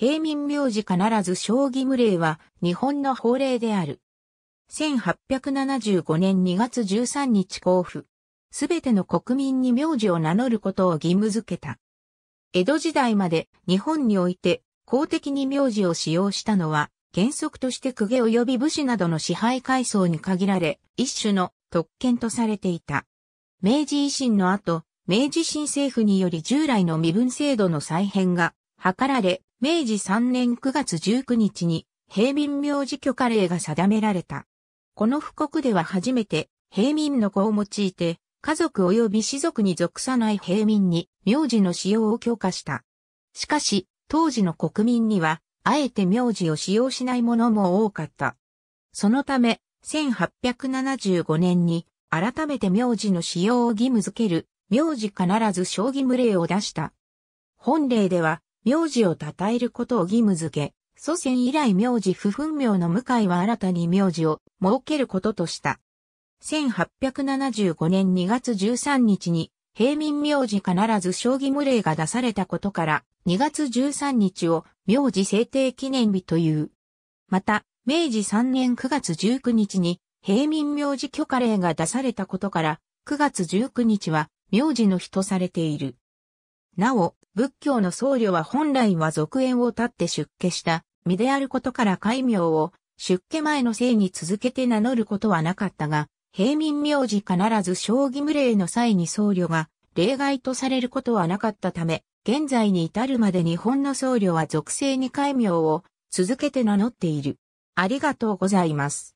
平民名字必ず将棋無礼は日本の法令である。1875年2月13日交付。すべての国民に名字を名乗ることを義務づけた。江戸時代まで日本において公的に名字を使用したのは原則として公家及び武士などの支配階層に限られ一種の特権とされていた。明治維新の後、明治新政府により従来の身分制度の再編が図られ、明治3年9月19日に平民名字許可令が定められた。この布告では初めて平民の子を用いて家族及び士族に属さない平民に名字の使用を許可した。しかし、当時の国民には、あえて名字を使用しないものも多かった。そのため、1875年に改めて名字の使用を義務付ける、名字必ず将棋無令を出した。本令では、名字を称えることを義務付け、祖先以来名字不分名の向井は新たに名字を設けることとした。1875年2月13日に平民名字必ず将棋無礼が出されたことから2月13日を名字制定記念日という。また、明治3年9月19日に平民名字許可令が出されたことから9月19日は名字の日とされている。なお、仏教の僧侶は本来は続縁を立って出家した身であることから戒名を出家前の姓に続けて名乗ることはなかったが、平民名字必ず将棋無礼の際に僧侶が例外とされることはなかったため、現在に至るまで日本の僧侶は属性に戒名を続けて名乗っている。ありがとうございます。